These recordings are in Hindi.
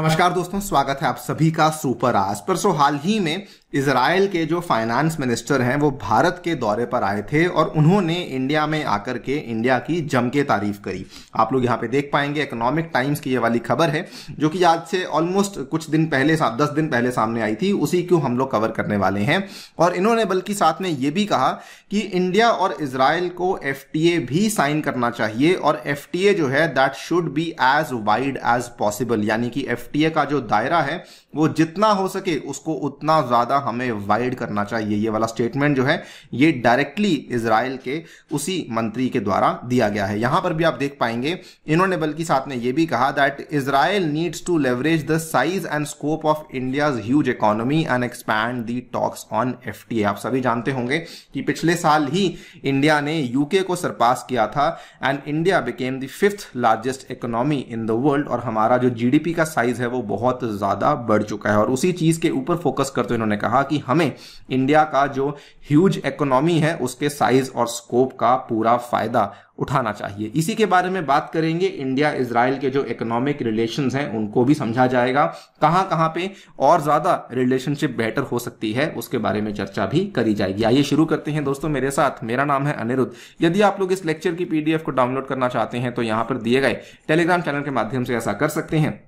नमस्कार दोस्तों स्वागत है आप सभी का सुपर आज पर सो हाल ही में इसराइल के जो फाइनेंस मिनिस्टर हैं वो भारत के दौरे पर आए थे और उन्होंने इंडिया में आकर के इंडिया की जम के तारीफ करी आप लोग यहाँ पे देख पाएंगे इकोनॉमिक टाइम्स की ये वाली खबर है जो कि आज से ऑलमोस्ट कुछ दिन पहले दस दिन पहले सामने आई थी उसी को हम लोग कवर करने वाले हैं और इन्होंने बल्कि साथ में ये भी कहा कि इंडिया और इसराइल को एफ भी साइन करना चाहिए और एफ जो है that should be as wide as possible यानी कि एफ एफ का जो दायरा है वो जितना हो सके उसको उतना ज़्यादा हमें वाइड करना चाहिए ये वाला स्टेटमेंट जो है ये डायरेक्टली इसराइल के उसी मंत्री के द्वारा दिया गया है यहां पर भी आप देख पाएंगे इन्होंने बल्कि साथ में ये भी कहा that Israel needs to leverage the size and scope of India's huge economy and expand the talks on F आप सभी जानते होंगे कि पिछले साल ही इंडिया ने यूके को सरपास किया था and India became the fifth largest economy in the world और हमारा जो जीडीपी का साइज साइज है वो बहुत ज़्यादा बढ़ चुका है और उसी चीज़ के ऊपर फोकस करते हुए इन्होंने कहा कि हमें इंडिया का जो ह्यूज इकोनॉमी है उसके साइज और स्कोप का पूरा फायदा उठाना चाहिए इसी के बारे में बात करेंगे इंडिया इसराइल के जो इकोनॉमिक रिलेशन हैं उनको भी समझा जाएगा कहां कहां पे और ज़्यादा रिलेशनशिप बेटर हो सकती है उसके बारे में चर्चा भी करी जाएगी आइए शुरू करते हैं दोस्तों मेरे साथ मेरा नाम है अनिरुद्ध यदि आप लोग इस लेक्चर की पीडीएफ को डाउनलोड करना चाहते हैं तो यहां पर दिए गए टेलीग्राम चैनल के माध्यम से ऐसा कर सकते हैं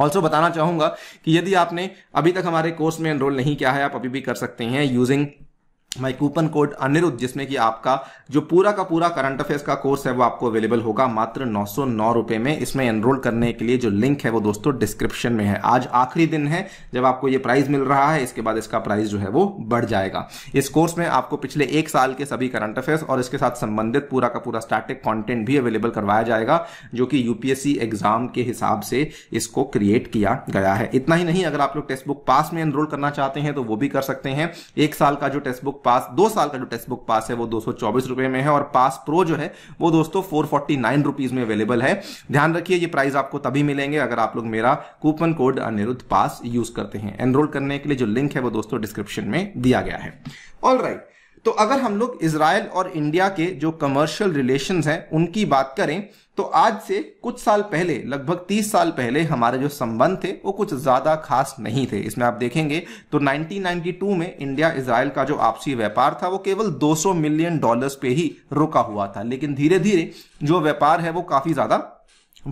ऑल्सो बताना चाहूंगा कि यदि आपने अभी तक हमारे कोर्स में एनरोल नहीं किया है आप अभी भी कर सकते हैं using my coupon code Anirudh जिसमें कि आपका जो पूरा का पूरा करंट अफेयर्स का कोर्स है वो आपको अवेलेबल होगा मात्र नौ सौ नौ रुपये में इसमें एनरोल करने के लिए जो लिंक है वो दोस्तों डिस्क्रिप्शन में है आज आखिरी दिन है जब आपको ये प्राइस मिल रहा है इसके बाद इसका प्राइस जो है वो बढ़ जाएगा इस कोर्स में आपको पिछले एक साल के सभी करंट अफेयर्स और इसके साथ संबंधित पूरा का पूरा स्टैटिक कॉन्टेंट भी अवेलेबल करवाया जाएगा जो कि यूपीएससी एग्जाम के हिसाब से इसको क्रिएट किया गया है इतना ही नहीं अगर आप लोग टेक्स्ट बुक पास में एनरोल करना चाहते हैं तो वो भी कर सकते हैं एक साल का जो टेक्स्ट बुक पास दो साल का जो टेक्स्ट बुक पास है वो दो रुपए में है और पास प्रो जो है वो दोस्तों फोर फोर्टी में अवेलेबल है ध्यान रखिए ये प्राइस आपको तभी मिलेंगे अगर आप लोग मेरा कूपन कोड अनिरुद्ध पास यूज करते हैं एनरोल करने के लिए जो लिंक है वो दोस्तों डिस्क्रिप्शन में दिया गया है ऑल राइट right. तो अगर हम लोग इसराइल और इंडिया के जो कमर्शियल रिलेशन हैं उनकी बात करें तो आज से कुछ साल पहले लगभग 30 साल पहले हमारे जो संबंध थे वो कुछ ज़्यादा खास नहीं थे इसमें आप देखेंगे तो 1992 में इंडिया इसराइल का जो आपसी व्यापार था वो केवल 200 मिलियन डॉलर्स पे ही रुका हुआ था लेकिन धीरे धीरे जो व्यापार है वो काफ़ी ज़्यादा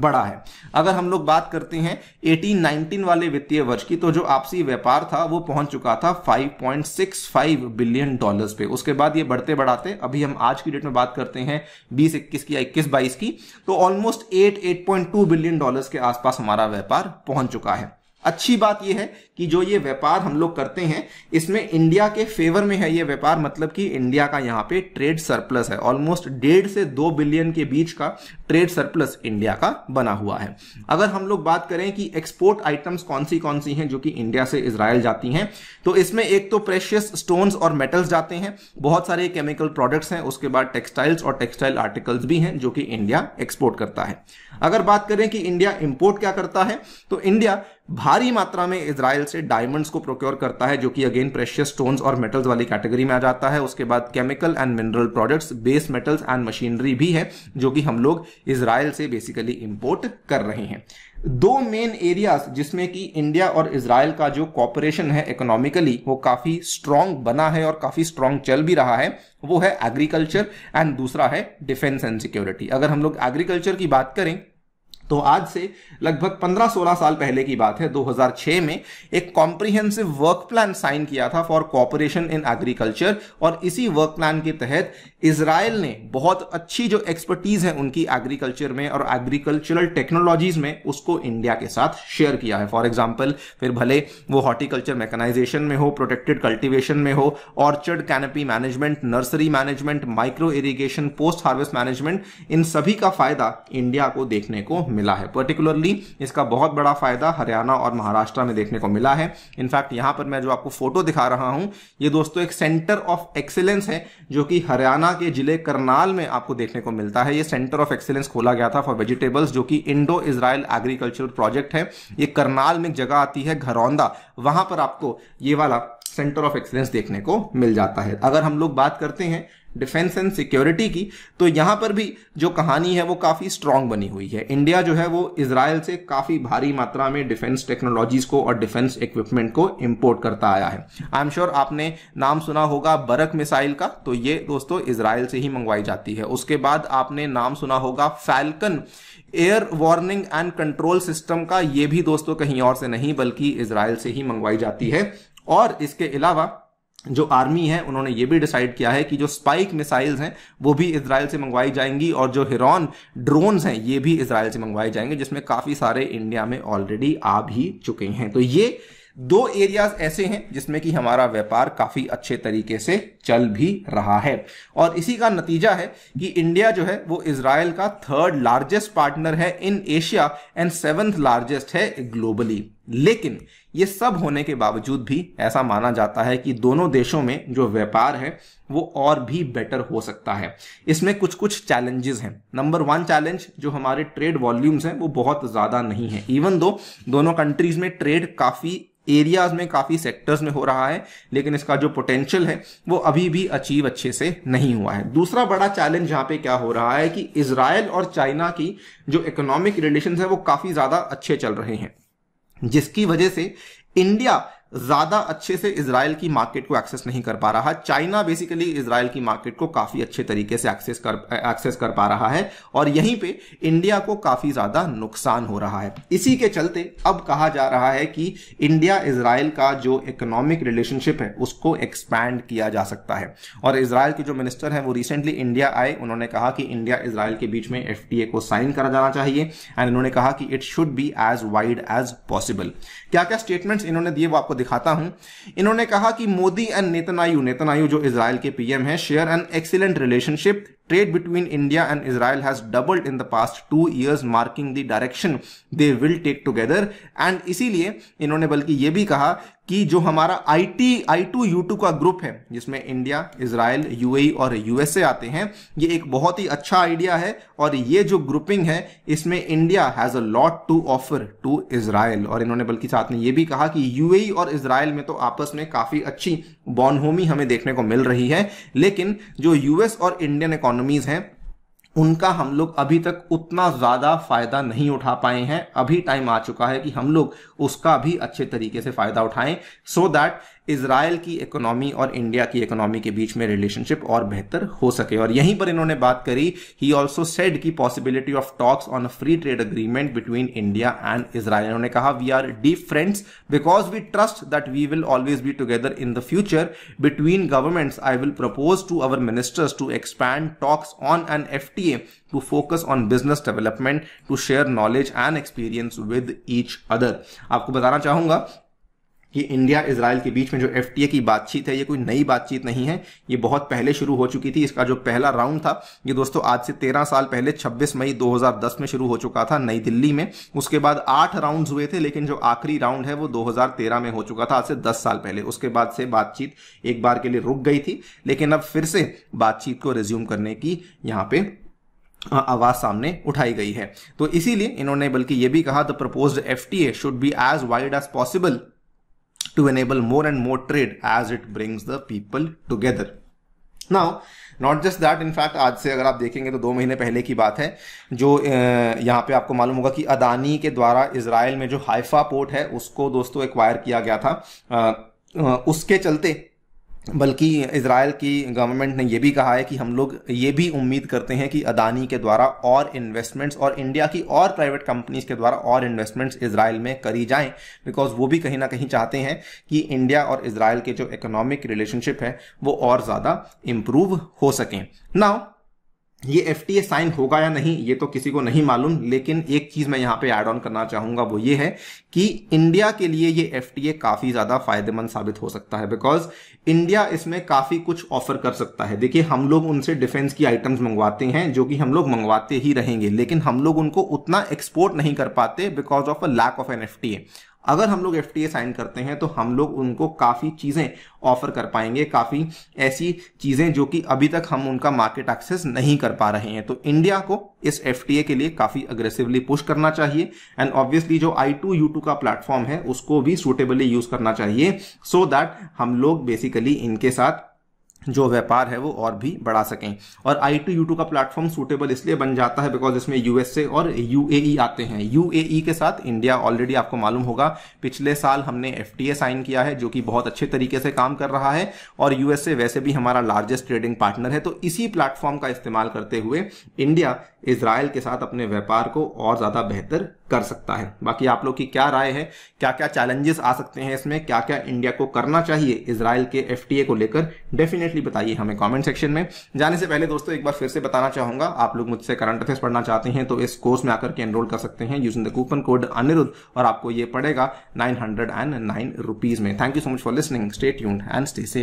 बड़ा है अगर हम लोग बात करते हैं एटीन नाइनटीन वाले वित्तीय वर्ष की तो जो आपसी व्यापार था वो पहुंच चुका था 5.65 बिलियन डॉलर्स पे उसके बाद ये बढ़ते बढ़ाते अभी हम आज की डेट में बात करते हैं बीस इक्कीस की या इक्कीस बाईस की तो ऑलमोस्ट 8 8.2 बिलियन डॉलर्स के आसपास हमारा व्यापार पहुंच चुका है अच्छी बात यह है कि जो ये व्यापार हम लोग करते हैं इसमें इंडिया के फेवर में है ये व्यापार मतलब कि इंडिया का यहाँ पे ट्रेड सरप्लस है ऑलमोस्ट डेढ़ से दो बिलियन के बीच का ट्रेड सरप्लस इंडिया का बना हुआ है अगर हम लोग बात करें कि एक्सपोर्ट आइटम्स कौन सी कौन सी हैं जो कि इंडिया से इसराइल जाती हैं तो इसमें एक तो प्रेशियस स्टोन्स और मेटल्स जाते हैं बहुत सारे केमिकल प्रोडक्ट्स हैं उसके बाद टेक्सटाइल्स और टेक्सटाइल आर्टिकल्स भी हैं जो कि इंडिया एक्सपोर्ट करता है अगर बात करें कि इंडिया इंपोर्ट क्या करता है तो इंडिया भारी मात्रा में इसराइल से डायमंड्स को प्रोक्योर करता है जो कि अगेन प्रेशियस स्टोन्स और मेटल्स वाली कैटेगरी में आ जाता है उसके बाद chemical and mineral products base metals and machinery भी है जो कि हम लोग इसराइल से बेसिकली इंपोर्ट कर रहे हैं दो मेन एरियाज जिसमें कि इंडिया और इसराइल का जो कॉपरेशन है इकोनॉमिकली वो काफ़ी स्ट्रांग बना है और काफ़ी स्ट्रांग चल भी रहा है वो है एग्रीकल्चर एंड दूसरा है डिफेंस एंड सिक्योरिटी अगर हम लोग एग्रीकल्चर की बात करें तो आज से लगभग 15-16 साल पहले की बात है 2006 में एक कॉम्प्रिहेंसिव वर्क प्लान साइन किया था फॉर कॉपरेशन इन एग्रीकल्चर और इसी वर्क प्लान के तहत इसराइल ने बहुत अच्छी जो एक्सपर्टीज है उनकी एग्रीकल्चर में और एग्रीकल्चरल टेक्नोलॉजीज में उसको इंडिया के साथ शेयर किया है फॉर एग्जाम्पल फिर भले वो हॉर्टिकल्चर मैकेनाइजेशन में हो प्रोटेक्टेड कल्टिवेशन में हो orchard canopy management nursery management micro irrigation post harvest management इन सभी का फायदा इंडिया को देखने को मिला मिला है पर्टिकुलरली इसका बहुत बड़ा फायदा हरियाणा और महाराष्ट्र में देखने को मिला है इनफैक्ट यहां पर मैं जो आपको फोटो दिखा रहा हूं ये दोस्तों एक सेंटर ऑफ एक्सीलेंस है जो कि हरियाणा के जिले करनाल में आपको देखने को मिलता है ये सेंटर ऑफ एक्सीलेंस खोला गया था फॉर वेजिटेबल्स जो कि इंडो इसराइल एग्रीकल्चर प्रोजेक्ट है ये करनाल में एक जगह आती है घरौंदा वहां पर आपको ये वाला सेंटर ऑफ एक्सीलेंस देखने को मिल जाता है अगर हम लोग बात करते हैं डिफेंस एंड सिक्योरिटी की तो यहाँ पर भी जो कहानी है वो काफ़ी स्ट्रांग बनी हुई है इंडिया जो है वो इसराइल से काफ़ी भारी मात्रा में डिफेंस टेक्नोलॉजीज को और डिफेंस इक्विपमेंट को इम्पोर्ट करता आया है आई एम श्योर आपने नाम सुना होगा बरक मिसाइल का तो ये दोस्तों इसराइल से ही मंगवाई जाती है उसके बाद आपने नाम सुना होगा Phalcon air warning and control system का ये भी दोस्तों कहीं और से नहीं बल्कि इसराइल से ही मंगवाई जाती है और इसके अलावा जो आर्मी है उन्होंने ये भी डिसाइड किया है कि जो स्पाइक मिसाइल्स हैं वो भी इसराइल से मंगवाई जाएंगी और जो हिरॉन ड्रोन्स हैं ये भी इसराइल से मंगवाए जाएंगे जिसमें काफ़ी सारे इंडिया में ऑलरेडी आ भी चुके हैं तो ये दो एरियाज ऐसे हैं जिसमें कि हमारा व्यापार काफी अच्छे तरीके से चल भी रहा है और इसी का नतीजा है कि इंडिया जो है वो इसराइल का थर्ड लार्जेस्ट पार्टनर है in Asia and seventh largest है ग्लोबली लेकिन ये सब होने के बावजूद भी ऐसा माना जाता है कि दोनों देशों में जो व्यापार है वो और भी बेटर हो सकता है इसमें कुछ कुछ चैलेंजेस हैं नंबर वन चैलेंज जो हमारे ट्रेड वॉल्यूम्स हैं वो बहुत ज़्यादा नहीं है इवन दो दोनों कंट्रीज में ट्रेड काफ़ी एरियाज में काफ़ी सेक्टर्स में हो रहा है लेकिन इसका जो पोटेंशियल है वो अभी भी अचीव अच्छे से नहीं हुआ है दूसरा बड़ा चैलेंज यहाँ पे क्या हो रहा है कि इसराइल और चाइना की जो इकोनॉमिक रिलेशन है वो काफ़ी ज़्यादा अच्छे चल रहे हैं जिसकी वजह से इंडिया ज़्यादा अच्छे से इसराइल की मार्केट को एक्सेस नहीं कर पा रहा चाइना बेसिकली इसराइल की मार्केट को काफ़ी अच्छे तरीके से एक्सेस कर एक्सेस कर पा रहा है और यहीं पे इंडिया को काफ़ी ज़्यादा नुकसान हो रहा है इसी के चलते अब कहा जा रहा है कि इंडिया इसराइल का जो इकोनॉमिक रिलेशनशिप है उसको एक्सपैंड किया जा सकता है और इसराइल के जो मिनिस्टर हैं वो रिसेंटली इंडिया आए उन्होंने कहा कि इंडिया इसराइल के बीच में एफ को साइन करा जाना चाहिए एंड उन्होंने कहा कि it should be as wide as possible क्या क्या स्टेटमेंट्स इन्होंने दिए वो आपको दिखाता हूं इन्होंने कहा कि मोदी एंड नेतनायू नेतनायू जो इसराइल के पीएम है share an excellent relationship trade between India and Israel has doubled in the past two years marking the direction they will take together and इसीलिए इन्होंने बल्कि ये भी कहा कि जो हमारा I T I two U two का ग्रुप है जिसमें इंडिया इसराइल यूएई और यूएसए आते हैं ये एक बहुत ही अच्छा आइडिया है और ये जो ग्रुपिंग है इसमें India has a lot to offer to Israel और इन्होंने बल्कि साथ में ये भी कहा कि यूएई e और इसराइल में तो आपस में काफ़ी अच्छी बॉनहोमी हमें देखने को मिल रही है लेकिन जो यूएस और इंडियन इकोनॉमी इकोनॉमीज हैं उनका हम लोग अभी तक उतना ज़्यादा फायदा नहीं उठा पाए हैं अभी टाइम आ चुका है कि हम लोग उसका भी अच्छे तरीके से फायदा उठाएं सो so दैट इसराइल की इकोनॉमी और इंडिया की इकोनॉमी के बीच में रिलेशनशिप और बेहतर हो सके और यहीं पर इन्होंने बात करी ही ऑल्सो सेड की possibility of talks on free trade agreement between India and Israel इन्होंने कहा we are deep friends because we trust that we will always be together in the future between governments I will propose to our ministers to expand talks on an F T A to focus on business development to share knowledge and experience with each other आपको बताना चाहूंगा कि इंडिया इसराइल के बीच में जो एफ की बातचीत है ये कोई नई बातचीत नहीं है ये बहुत पहले शुरू हो चुकी थी इसका जो पहला राउंड था ये दोस्तों आज से तेरह साल पहले 26 मई 2010 में शुरू हो चुका था नई दिल्ली में उसके बाद आठ राउंड हुए थे लेकिन जो आखिरी राउंड है वो 2013 में हो चुका था आज से दस साल पहले उसके बाद से बातचीत एक बार के लिए रुक गई थी लेकिन अब फिर से बातचीत को रिज्यूम करने की यहाँ पे आवाज सामने उठाई गई है तो इसीलिए इन्होंने बल्कि ये भी कहा the propose F T A should be as wide as possible to enable more and more trade as it brings the people together. Now, not just that in fact आज से अगर आप देखेंगे तो दो महीने पहले की बात है जो यहाँ पे आपको मालूम होगा कि अदानी के द्वारा इसराइल में जो हाइफा पोर्ट है उसको दोस्तों एक्वायर किया गया था आ, उसके चलते बल्कि इसराइल की गवर्नमेंट ने यह भी कहा है कि हम लोग ये भी उम्मीद करते हैं कि अदानी के द्वारा और इन्वेस्टमेंट्स और इंडिया की और प्राइवेट कंपनीज के द्वारा और इन्वेस्टमेंट्स इसराइल में करी जाएं बिकॉज वो भी कहीं ना कहीं चाहते हैं कि इंडिया और इसराइल के जो इकोनॉमिक रिलेशनशिप है वो और ज़्यादा इम्प्रूव हो सकें नाउ ये एफ टी साइन होगा या नहीं ये तो किसी को नहीं मालूम लेकिन एक चीज मैं यहाँ पे ऐड ऑन करना चाहूंगा वो ये है कि इंडिया के लिए ये एफ काफी ज्यादा फायदेमंद साबित हो सकता है बिकॉज इंडिया इसमें काफी कुछ ऑफर कर सकता है देखिए हम लोग उनसे डिफेंस की आइटम्स मंगवाते हैं जो कि हम लोग मंगवाते ही रहेंगे लेकिन हम लोग उनको उतना एक्सपोर्ट नहीं कर पाते because of a lack of an F अगर हम लोग एफ साइन करते हैं तो हम लोग उनको काफ़ी चीज़ें ऑफर कर पाएंगे काफ़ी ऐसी चीज़ें जो कि अभी तक हम उनका मार्केट एक्सेस नहीं कर पा रहे हैं तो इंडिया को इस एफ के लिए काफ़ी अग्रेसिवली पुश करना चाहिए एंड ऑब्वियसली जो आई टू यू टू का प्लेटफॉर्म है उसको भी सूटेबली यूज़ करना चाहिए सो so दैट हम लोग बेसिकली इनके साथ जो व्यापार है वो और भी बढ़ा सकें और आई टू यू टू का प्लेटफॉर्म सूटेबल इसलिए बन जाता है बिकॉज इसमें यूएसए और यूएई e आते हैं यूएई e के साथ इंडिया ऑलरेडी आपको मालूम होगा पिछले साल हमने एफटीए साइन किया है जो कि बहुत अच्छे तरीके से काम कर रहा है और यूएसए वैसे भी हमारा लार्जेस्ट ट्रेडिंग पार्टनर है तो इसी प्लेटफॉर्म का इस्तेमाल करते हुए इंडिया इसराइल के साथ अपने व्यापार को और ज़्यादा बेहतर कर सकता है बाकी आप लोग की क्या राय है क्या क्या चैलेंजेस आ सकते हैं इसमें क्या क्या इंडिया को करना चाहिए इसराइल के एफ को लेकर डेफिनेटली बताइए हमें कॉमेंट सेक्शन में जाने से पहले दोस्तों एक बार फिर से बताना चाहूंगा आप लोग मुझसे करंट अफेयर्स पढ़ना चाहते हैं तो इस कोर्स में आकर के एनरोल कर सकते हैं using the coupon code Anirudh और आपको ये पड़ेगा nine hundred and nine rupees में thank you so much for listening stay tuned and stay safe